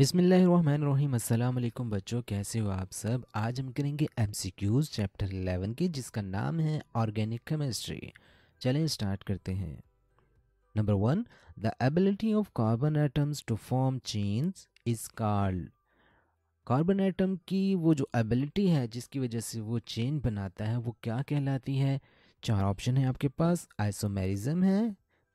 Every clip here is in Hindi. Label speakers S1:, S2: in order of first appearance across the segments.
S1: अस्सलाम वालेकुम बच्चों कैसे हो आप सब आज हम करेंगे एम चैप्टर 11 की जिसका नाम है ऑर्गेनिक केमिस्ट्री चलें स्टार्ट करते हैं number one the ability of carbon atoms to form chains is called carbon atom की वो जो एबिलिटी है जिसकी वजह से वो चेन बनाता है वो क्या कहलाती है चार ऑप्शन है आपके पास आइसोमेरिज्म है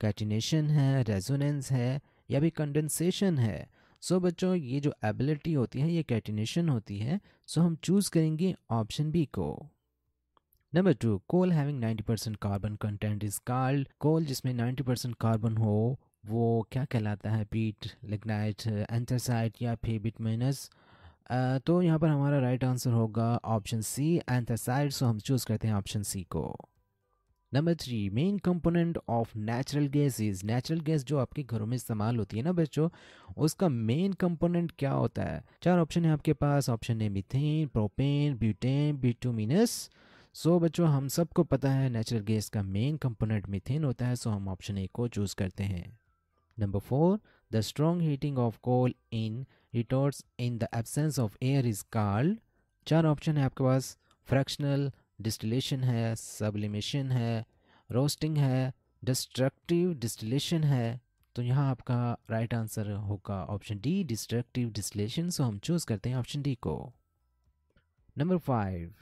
S1: कैटिनेशन है रेजोनेंस है या भी कंडेंसेशन है सो so, बच्चों ये जो एबिलिटी होती है ये कैटिनेशन होती है सो so हम चूज़ करेंगे ऑप्शन बी को number two coal having 90% percent carbon content is called coal जिसमें 90% परसेंट कार्बन हो वो क्या कहलाता है पीट लिग्नाइट एंथरसाइट या फिर माइनस uh, तो यहाँ पर हमारा राइट right आंसर होगा ऑप्शन सी एंथरसाइट सो हम चूज़ करते हैं ऑप्शन सी को number three main component of natural is natural gas जो आपके घरों में इस्तेमाल होती है ना बच्चों उसका मेन कंपोनेंट क्या होता है चार ऑप्शन है आपके पास ऑप्शन है methane propane butane bituminous so बच्चों हम सबको पता है नेचुरल गैस का मेन कंपोनेंट मिथेन होता है सो हम ऑप्शन ए को चूज़ करते हैं number four the strong heating of coal in heaters in the absence of air is called चार ऑप्शन है आपके पास फ्रैक्शनल डिस्टिलेशन है सबलिमेशन है रोस्टिंग है डिस्ट्रक्टिव डिस्टिलेशन है तो यहाँ आपका राइट आंसर होगा option D destructive distillation so हम चूज़ करते हैं ऑप्शन डी को number five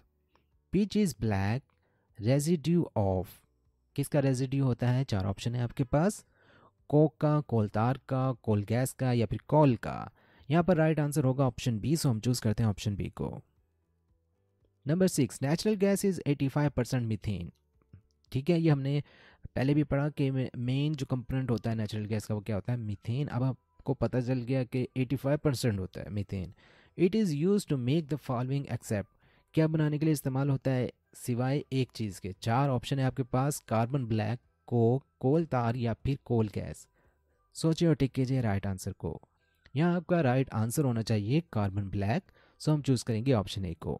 S1: pitch is black residue of किसका रेजिड्यू होता है चार ऑप्शन है आपके पास कोक का कोल तार का कोल गैस का या फिर कॉल का यहाँ पर राइट आंसर होगा ऑप्शन बी सो हम चूज़ करते हैं ऑप्शन बी को number six natural gas is eighty five percent methane ठीक है ये हमने पहले भी पढ़ा कि मेन जो कंपोनेंट होता है नेचुरल गैस का वो क्या होता है मिथेन अब आपको पता चल गया कि एटी फाइव परसेंट होता है methane it is use to make the following except क्या बनाने के लिए इस्तेमाल होता है सिवाय एक चीज़ के चार ऑप्शन है आपके पास कार्बन ब्लैक को कोल तार या फिर कोल गैस सोचिए और टिक कीजिए राइट आंसर को यहाँ आपका राइट आंसर होना चाहिए कार्बन ब्लैक सो हम चूज़ करेंगे ऑप्शन ए को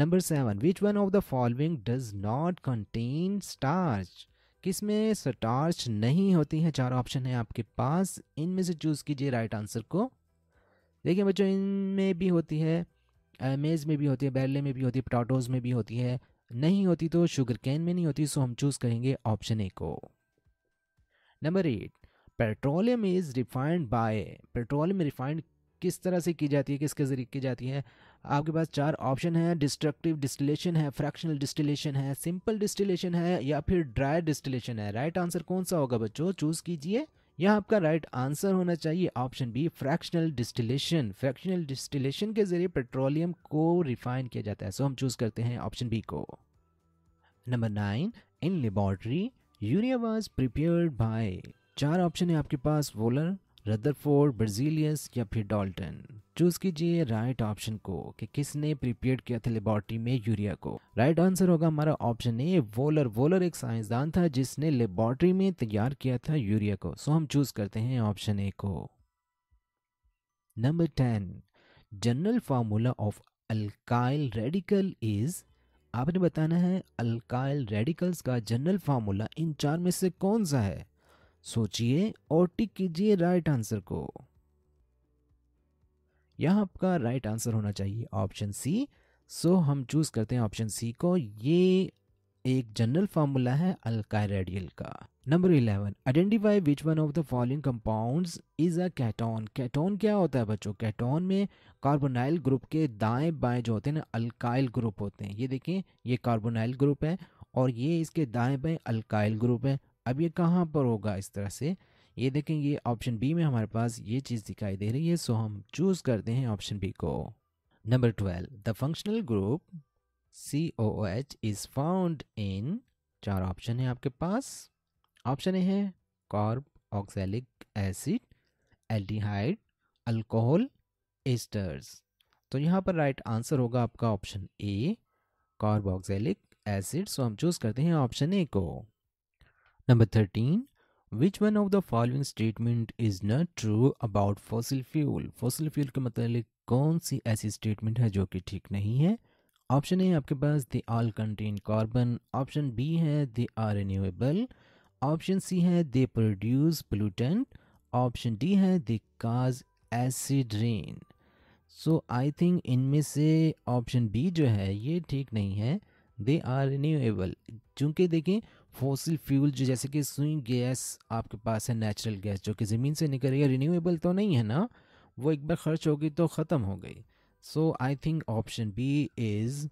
S1: number seven which one of the following does not contain starch किस में स्टार्च नहीं होती है चार ऑप्शन है आपके पास इनमें से चूज़ कीजिए राइट आंसर को देखिए बच्चों इनमें भी होती है मेज़ में भी होती है बैरले में भी होती है पटाटोज में भी होती है नहीं होती तो शुगर कैन में नहीं होती सो हम चूज़ करेंगे ऑप्शन ए को number eight petroleum is refined by petroleum refined किस तरह से की जाती है किसके ज़रिए की जाती है आपके पास चार ऑप्शन है डिस्ट्रक्टिव डिस्टिलेशन है फ्रैक्शनल डिस्टिलेशन है सिंपल डिस्टिलेशन है या फिर ड्राई डिस्टिलेशन है राइट right आंसर कौन सा होगा बच्चों चूज़ कीजिए यह आपका राइट right आंसर होना चाहिए option B fractional distillation fractional distillation के जरिए पेट्रोलियम को रिफाइन किया जाता है सो so हम चूज़ करते हैं ऑप्शन बी को number nine in laboratory universe was prepared by चार ऑप्शन है आपके पास वोलर रदरफोर्ड ब्रजीलियस या फिर डॉल्टन चूज कीजिए राइट ऑप्शन को कि किसने प्रिपेयर किया था लेबोरेटरी में यूरिया को राइट आंसर होगा हमारा ऑप्शन ए वोलर वोलर एक साइंसदान था जिसने लेबोरेटरी में तैयार किया था यूरिया को सो हम चूज करते हैं ऑप्शन ए को number ten general formula of alkyl radical is आपने बताना है अल्काइल रेडिकल्स का जनरल फार्मूला इन चार में से कौन सा है सोचिए और टिक कीजिए राइट आंसर को यह आपका राइट आंसर होना चाहिए ऑप्शन सी सो हम चूज करते हैं ऑप्शन सी को ये एक जनरल फार्मूला है अल्काइरेडियल का number eleven identify which one of the following compounds is a ketone ketone क्या होता है बच्चों कैटोन में कार्बोनाइल ग्रुप के दाएं बाएं जो होते हैं ना अल्काइल ग्रुप होते हैं ये देखें ये कार्बोनाइल ग्रुप है और ये इसके दाएं बाएं अल्काइल ग्रुप है अब ये कहाँ पर होगा इस तरह से ये देखें ये ऑप्शन बी में हमारे पास ये चीज़ दिखाई दे रही है सो हम चूज़ करते हैं ऑप्शन बी को number twelve the functional group C O H is found in चार ऑप्शन है आपके पास ऑप्शन ए है carb oxalic acid aldehyde alcohol esters तो यहाँ पर राइट आंसर होगा आपका option A oxalic acid so हम चूज़ करते हैं ऑप्शन ए को Number 13. Which one of the following statement is not true about fossil fuel? Fossil fuel के मतलब कौन सी ऐसी स्टेटमेंट है जो कि ठीक नहीं है ऑप्शन ए आपके पास they all contain carbon option B है they are renewable option C है they produce pollutant option D है they cause acid rain so I think इनमें से ऑप्शन बी जो है ये ठीक नहीं है दे आर रिन्यूएबल चूँकि देखें फोसिल फ्यूल जो जैसे कि सुई गैस आपके पास है नेचुरल गैस जो कि ज़मीन से निकल रही है रिन्यूएबल तो नहीं है ना वो एक बार खर्च होगी तो ख़त्म हो गई so I think option B is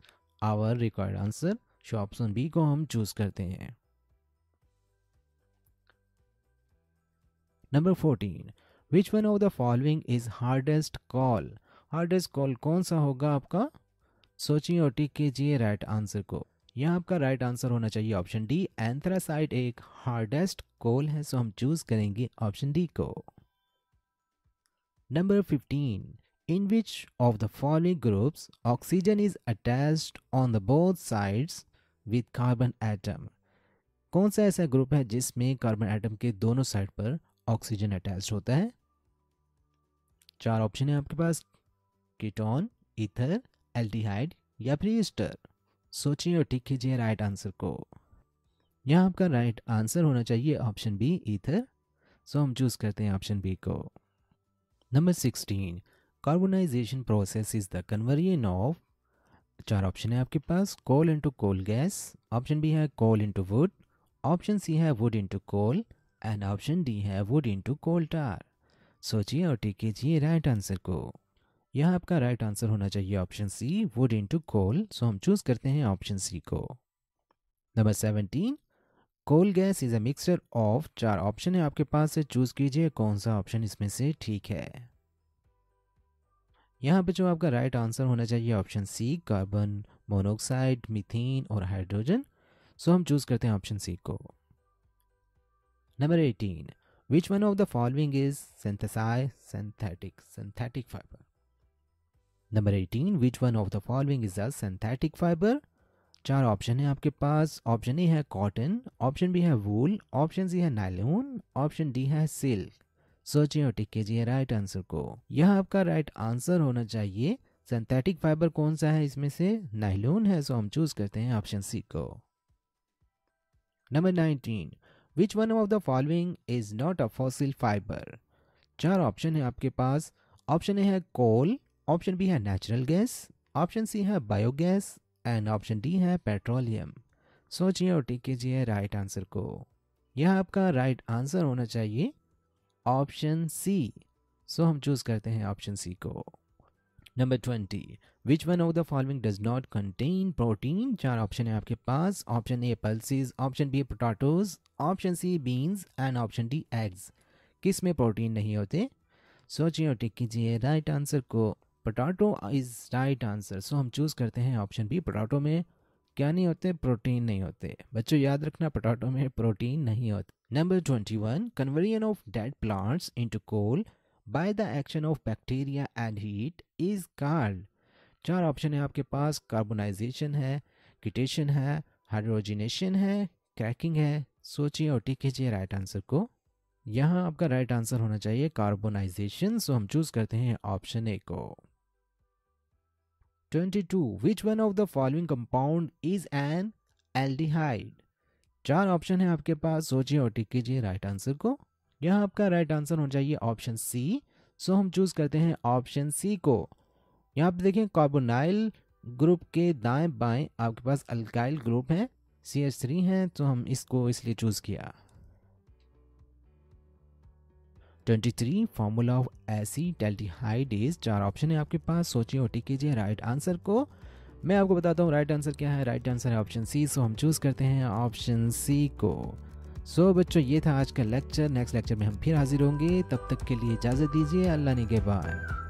S1: our record answer so option B को हम चूज़ करते हैं number fourteen which one of the following is hardest coal hardest coal कौन सा होगा आपका सोचिए और टिक कीजिए राइट आंसर को यहाँ आपका राइट आंसर होना चाहिए ऑप्शन डी एंथ्रासाइट एक हार्डेस्ट कोल है सो हम चूज करेंगे ऑप्शन डी को number fifteen in which of the following groups oxygen is attached on the both sides with carbon atom कौन सा ऐसा ग्रुप है जिसमें कार्बन एटम के दोनों साइड पर ऑक्सीजन अटैच होता है चार ऑप्शन है आपके पास कीटोन इथर एल्टीहाइड या फिर ईस्टर सोचिए और टिक कीजिए राइट आंसर को यहाँ आपका राइट आंसर होना चाहिए ऑप्शन बी ईथर सो हम चूज करते हैं ऑप्शन बी को number sixteen carbonization process is the conversion of चार ऑप्शन है आपके पास coal into coal gas option B है coal into wood option C है wood into coal and option D है वुड इंटू कोल टार सोचिए और टिक कीजिए राइट आंसर को यहाँ आपका राइट आंसर होना चाहिए option C wood into coal so हम चूज करते हैं ऑप्शन सी को number seventeen coal gas is a mixture of चार ऑप्शन है आपके पास से चूज कीजिए कौन सा ऑप्शन इसमें से ठीक है यहाँ पे जो आपका राइट आंसर होना चाहिए option C carbon monoxide methane और हाइड्रोजन सो हम चूज करते हैं ऑप्शन सी को number eighteen which one of the following is synthesize synthetic synthetic fibre number 18 which one of the following is a synthetic fibre चार ऑप्शन है आपके पास ऑप्शन ए है कॉटन ऑप्शन बी है वूल ऑप्शन सी है नायलून ऑप्शन डी है सिल्क सोचिए और टिक कीजिए राइट आंसर को यह आपका राइट आंसर होना चाहिए सिंथेटिक फाइबर कौन सा है इसमें से नाइलोन है सो हम चूज करते हैं ऑप्शन सी को number 19 which one of the following is not a fossil fibre चार ऑप्शन है आपके पास ऑप्शन ए है कोल ऑप्शन बी है नेचुरल गैस ऑप्शन सी है बायोगैस एंड ऑप्शन डी है पेट्रोलियम सोचिए और टिक कीजिए राइट आंसर को यह आपका राइट आंसर होना चाहिए ऑप्शन सी सो हम चूज करते हैं ऑप्शन सी को number twenty which one of the following does not contain protein चार ऑप्शन है आपके पास option A pulses option B potatoes option C beans and option D eggs किस में प्रोटीन नहीं होते सोचिए और टिक कीजिए राइट आंसर को potato is right answer so हम चूज़ करते हैं ऑप्शन बी पोटाटो में क्या नहीं होते प्रोटीन नहीं होते बच्चों याद रखना पटाटो में प्रोटीन नहीं होते number twenty one conversion of dead plants into coal by the action of bacteria and heat is card चार ऑप्शन है आपके पास कार्बोनाइजेशन है किटेशन है हाइड्रोजिनेशन है क्रैकिंग है सोचिए और टीक कीजिए राइट आंसर को यहाँ आपका राइट आंसर होना चाहिए कार्बोनाइजेशन सो हम चूज़ करते हैं ऑप्शन ए को 22 which one of the following compound is an aldehyde चार ऑप्शन है आपके पास सोचिए और टिक कीजिए राइट आंसर को यह आपका राइट आंसर होना चाहिए ऑप्शन सी सो हम चूज करते हैं ऑप्शन सी को यहाँ पे देखें कार्बोनाइल ग्रुप के दाएं बाएं आपके पास अल्काइल ग्रुप हैं सी एच थ्री हैं तो हम इसको इसलिए चूज़ किया 23 formula of AC high is चार ऑप्शन है आपके पास सोचिए और टिक कीजिए राइट आंसर को मैं आपको बताता हूँ राइट आंसर क्या है राइट आंसर है ऑप्शन सी सो हम चूज़ करते हैं ऑप्शन सी को सो so, बच्चों ये था आज का लेक्चर नेक्स्ट लेक्चर में हम फिर हाजिर होंगे तब तक के लिए इजाज़त दीजिए अल्लाह ने के बाय